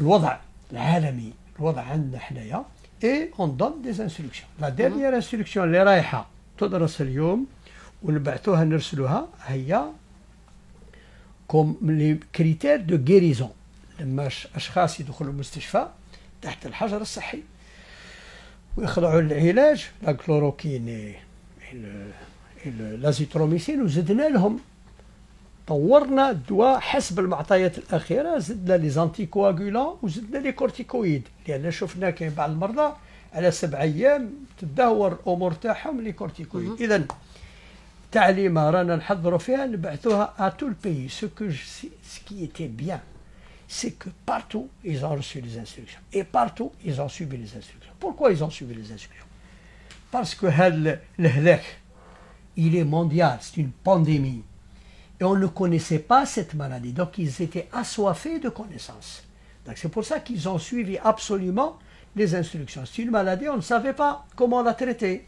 الوضع العالمي الوضع عندنا حنايا اي اون دون دي انستركسيون لا ديرنيير انستركسيون اللي رايحه تدرس اليوم ونبعثوها نرسلوها هي كوم لي كريتير دو غيريزون لما اشخاص يدخلوا المستشفى تحت الحجر الصحي ويخضعوا للعلاج لا كلوروكين لازيتروميسين وزدنا لهم طورنا الدواء حسب المعطيات الاخيره زدنا لي زانتيكواغولان وزدنا لي كورتيكويد لان شفنا كاين بعض المرضى على سبع ايام تدهور الامور تاعهم لي كورتيكويد اذا تعليمه رانا نحضروا فيها نبعثوها ا تو البيي سو كو سكي ايتي بيان سي كو بارتو ils ont reçu les instructions. Et partout, ils ont suivi les instructions. Pourquoi ils ont suivi les instructions Parce que le il est Et on ne connaissait pas cette maladie. Donc ils étaient assoiffés de connaissances. Donc c'est pour ça qu'ils ont suivi absolument les instructions. C'est une maladie, on ne savait pas comment la traiter.